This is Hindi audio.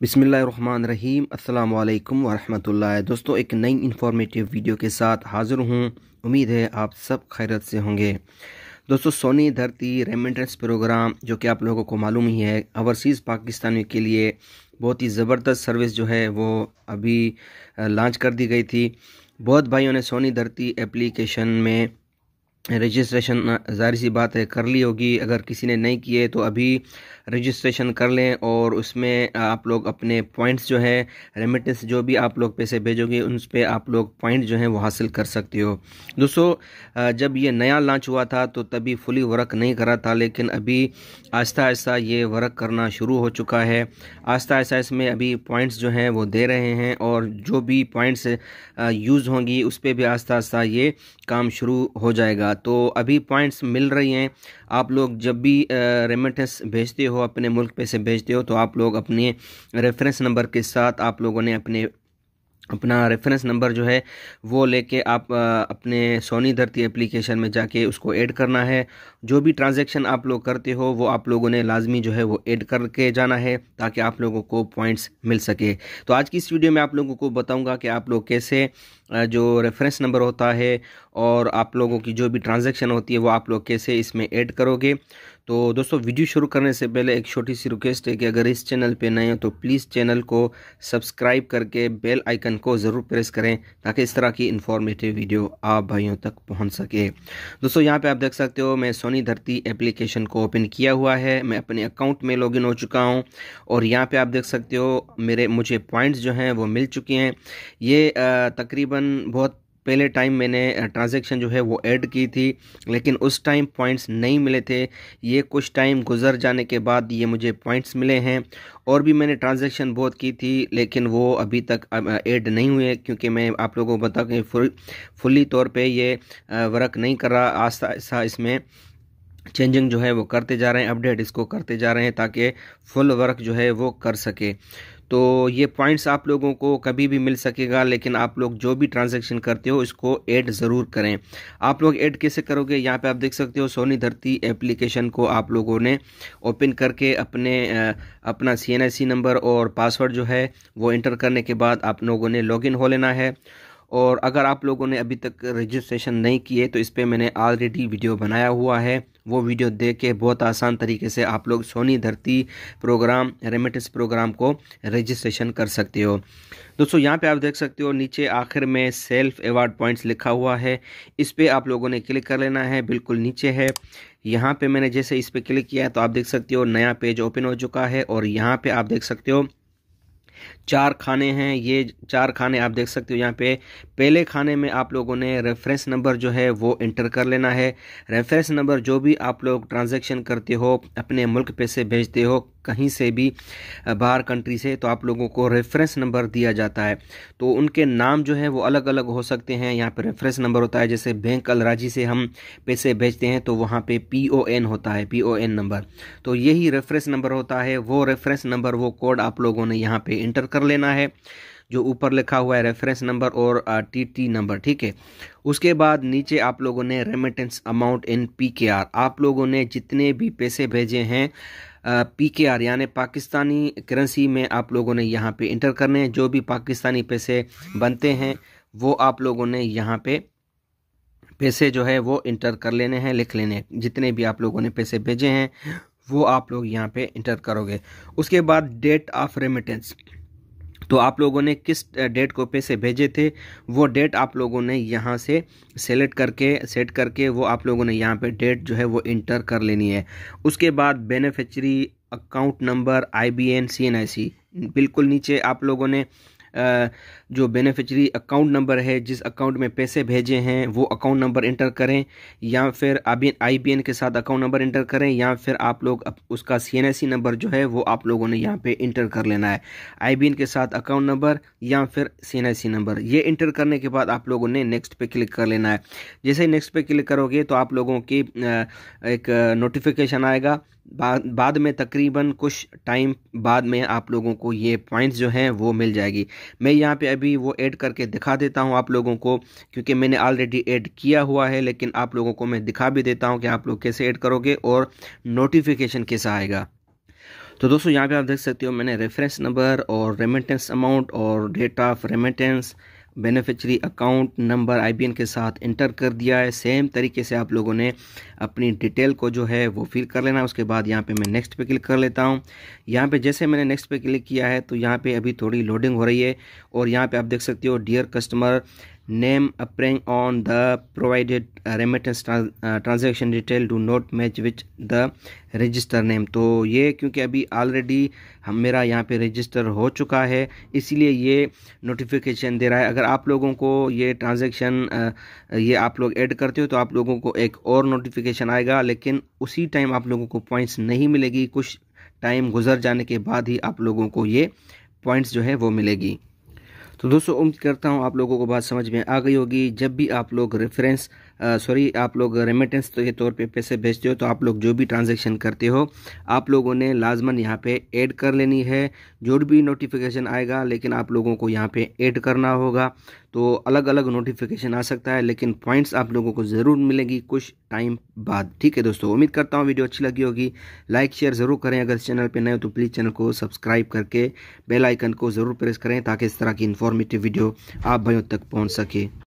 बिसमीम् अल्लाम वरहमतुल्लाह दोस्तों एक नई इन्फॉर्मेटिव वीडियो के साथ हाज़िर हूँ उम्मीद है आप सब खैरत से होंगे दोस्तों सोनी धरती रेमिटेंस प्रोग्राम जो कि आप लोगों को मालूम ही है ओवरसीज़ पाकिस्तानियों के लिए बहुत ही ज़बरदस्त सर्विस जो है वो अभी लॉन्च कर दी गई थी बहुत भाइयों ने सोनी धरती एप्लीकेशन में रजिस्ट्रेशन जाहिर सी बात है कर ली होगी अगर किसी ने नहीं किए तो अभी रजिस्ट्रेशन कर लें और उसमें आप लोग अपने पॉइंट्स जो हैं रेमिटेंस जो भी आप लोग पैसे भेजोगे उन पर आप लोग पॉइंट जो हैं वो हासिल कर सकते हो दोस्तों जब ये नया लॉन्च हुआ था तो तभी फुली वर्क नहीं करा था लेकिन अभी आहिस्ता आहिस्ता ये वर्क करना शुरू हो चुका है आहिस्ता आहिस्ता इसमें अभी पॉइंट्स जो हैं वो दे रहे हैं और जो भी पॉइंट्स यूज़ होंगी उस पर भी आहिस्ता आहिस्ता ये काम शुरू हो जाएगा तो अभी पॉइंट्स मिल रही हैं आप लोग जब भी रेमिटेंस भेजते हो अपने मुल्क पे से भेजते हो तो आप लोग अपने रेफरेंस नंबर के साथ आप लोगों ने अपने अपना रेफरेंस नंबर जो है वो लेके आप अपने सोनी धरती एप्लीकेशन में जाके उसको ऐड करना है जो भी ट्रांजैक्शन आप लोग करते हो वो आप लोगों ने लाजमी जो है वो ऐड करके जाना है ताकि आप लोगों को पॉइंट्स मिल सके तो आज की इस वीडियो में आप लोगों को बताऊंगा कि आप लोग कैसे जो रेफरेंस नंबर होता है और आप लोगों की जो भी ट्रांजैक्शन होती है वो आप लोग कैसे इसमें ऐड करोगे तो दोस्तों वीडियो शुरू करने से पहले एक छोटी सी रिक्वेस्ट है कि अगर इस चैनल पे नए हो तो प्लीज़ चैनल को सब्सक्राइब करके बेल आइकन को ज़रूर प्रेस करें ताकि इस तरह की इन्फॉर्मेटिव वीडियो आप भाइयों तक पहुंच सके दोस्तों यहाँ पे आप देख सकते हो मैं सोनी धरती एप्लीकेशन को ओपन किया हुआ है मैं अपने अकाउंट में लॉगिन हो चुका हूँ और यहाँ पर आप देख सकते हो मेरे मुझे पॉइंट्स जो हैं वो मिल चुके हैं ये तकरीबन बहुत पहले टाइम मैंने ट्रांजैक्शन जो है वो ऐड की थी लेकिन उस टाइम पॉइंट्स नहीं मिले थे ये कुछ टाइम गुजर जाने के बाद ये मुझे पॉइंट्स मिले हैं और भी मैंने ट्रांजैक्शन बहुत की थी लेकिन वो अभी तक ऐड नहीं हुए क्योंकि मैं आप लोगों को बता कि फुल फुली तौर पे ये वर्क नहीं कर रहा आस्ता आस्ता इसमें चेंजिंग जो है वो करते जा रहे हैं अपडेट इसको करते जा रहे हैं ताकि फुल वर्क जो है वो कर सके तो ये पॉइंट्स आप लोगों को कभी भी मिल सकेगा लेकिन आप लोग जो भी ट्रांजेक्शन करते हो इसको ऐड ज़रूर करें आप लोग ऐड कैसे करोगे यहाँ पे आप देख सकते हो सोनी धरती एप्लीकेशन को आप लोगों ने ओपन करके अपने अपना सी नंबर और पासवर्ड जो है वो इंटर करने के बाद आप लोगों ने लॉग हो लेना है और अगर आप लोगों ने अभी तक रजिस्ट्रेशन नहीं किए तो इस पर मैंने ऑलरेडी वीडियो बनाया हुआ है वो वीडियो देख के बहुत आसान तरीके से आप लोग Sohni Dharti program remittance program को रजिस्ट्रेशन कर सकते हो दोस्तों यहाँ पे आप देख सकते हो नीचे आखिर में सेल्फ एवार्ड पॉइंट्स लिखा हुआ है इस पर आप लोगों ने क्लिक कर लेना है बिल्कुल नीचे है यहाँ पे मैंने जैसे इस पर क्लिक किया है तो आप देख सकते हो नया पेज ओपन हो चुका है और यहाँ पे आप देख सकते हो चार खाने हैं ये चार खाने आप देख सकते हो यहाँ पे पहले खाने में आप लोगों ने रेफरेंस नंबर जो है वो इंटर कर लेना है रेफरेंस नंबर जो भी आप लोग ट्रांजेक्शन करते हो अपने मुल्क पे से भेजते हो कहीं से भी बाहर कंट्री से तो आप लोगों को रेफरेंस नंबर दिया जाता है तो उनके नाम जो है वो अलग अलग हो सकते हैं यहाँ पर रेफरेंस नंबर होता है जैसे बैंक अलराजी से हम पैसे भेजते हैं तो वहाँ पे पी ओ एन होता है पी ओ एन नंबर तो यही रेफरेंस नंबर होता है वो रेफरेंस नंबर वो कोड आप लोगों ने यहाँ पर इंटर कर लेना है जो ऊपर लिखा हुआ है रेफरेंस नंबर और टी टी नंबर ठीक है उसके बाद नीचे आप लोगों ने remittance amount in P K R आप लोगों ने जितने भी पैसे भेजे हैं पी के आर यानी पाकिस्तानी करेंसी में आप लोगों ने यहाँ पे इंटर करने हैं जो भी पाकिस्तानी पैसे बनते हैं वो आप लोगों ने यहाँ पे पैसे जो है वो इंटर कर लेने हैं लिख लेने जितने भी आप लोगों ने पैसे भेजे हैं वो आप लोग यहाँ पे इंटर करोगे उसके बाद डेट ऑफ रेमिटेंस तो आप लोगों ने किस डेट को पैसे भेजे थे वो डेट आप लोगों ने यहाँ से सेलेक्ट करके सेट करके वो आप लोगों ने यहाँ पे डेट जो है वो इंटर कर लेनी है उसके बाद beneficiary account number I B N C N I C बिल्कुल नीचे आप लोगों ने जो बेनिफिशरी अकाउंट नंबर है जिस अकाउंट में पैसे भेजे हैं वो अकाउंट नंबर इंटर करें या फिर आई बी के साथ अकाउंट नंबर इंटर करें या फिर आप लोग उसका सी नंबर जो है वो आप लोगों ने यहाँ पे इंटर कर लेना है आई के साथ अकाउंट नंबर या फिर सी नंबर ये इंटर करने के बाद आप लोगों ने नेक्स्ट पे क्लिक कर लेना है जैसे ही नेक्स्ट पे क्लिक करोगे तो आप लोगों की एक नोटिफिकेशन आएगा बा, बाद में तकरीबन कुछ टाइम बाद में आप लोगों को ये पॉइंट्स जो हैं वो मिल जाएगी मैं यहाँ पे अभी वो ऐड करके दिखा देता हूँ आप लोगों को क्योंकि मैंने ऑलरेडी ऐड किया हुआ है लेकिन आप लोगों को मैं दिखा भी देता हूँ कि आप लोग कैसे ऐड करोगे और नोटिफिकेशन कैसा आएगा तो दोस्तों यहाँ पे आप देख सकते हो मैंने रेफरेंस नंबर और रेमिटेंस अमाउंट और date of remittance beneficiary account number IBN के साथ इंटर कर दिया है सेम तरीके से आप लोगों ने अपनी डिटेल को जो है वो फिल कर लेना उसके बाद यहाँ पे मैं नेक्स्ट पे क्लिक कर लेता हूँ यहाँ पे जैसे मैंने नेक्स्ट पे क्लिक किया है तो यहाँ पे अभी थोड़ी लोडिंग हो रही है और यहाँ पे आप देख सकते हो dear customer name appearing on the provided uh, remittance trans, uh, transaction detail do not match with the register name तो ये क्योंकि अभी already हम मेरा यहाँ पे रजिस्टर हो चुका है इसीलिए ये नोटिफिकेशन दे रहा है अगर आप लोगों को ये ट्रांजेक्शन uh, ये आप लोग ऐड करते हो तो आप लोगों को एक और नोटिफिकेशन आएगा लेकिन उसी टाइम आप लोगों को पॉइंट्स नहीं मिलेगी कुछ टाइम गुजर जाने के बाद ही आप लोगों को ये पॉइंट्स जो है वो मिलेगी तो दोस्तों उम्मीद करता हूँ आप लोगों को बात समझ में आ गई होगी जब भी आप लोग रेफरेंस सॉरी आप लोग रेमिटेंस के तौर पे पैसे भेजते हो तो आप लोग जो भी ट्रांजेक्शन करते हो आप लोगों ने लाजमन यहाँ पे ऐड कर लेनी है जो भी नोटिफिकेशन आएगा लेकिन आप लोगों को यहाँ पे ऐड करना होगा तो अलग अलग नोटिफिकेशन आ सकता है लेकिन पॉइंट्स आप लोगों को ज़रूर मिलेगी कुछ टाइम बाद ठीक है दोस्तों उम्मीद करता हूँ वीडियो अच्छी लगी होगी लाइक शेयर ज़रूर करें अगर इस चैनल पर नए हो तो प्लीज़ चैनल को सब्सक्राइब करके बेलाइकन को ज़रूर प्रेस करें ताकि इस तरह की इन्फॉर्मेटिव वीडियो आप भाइयों तक पहुँच सके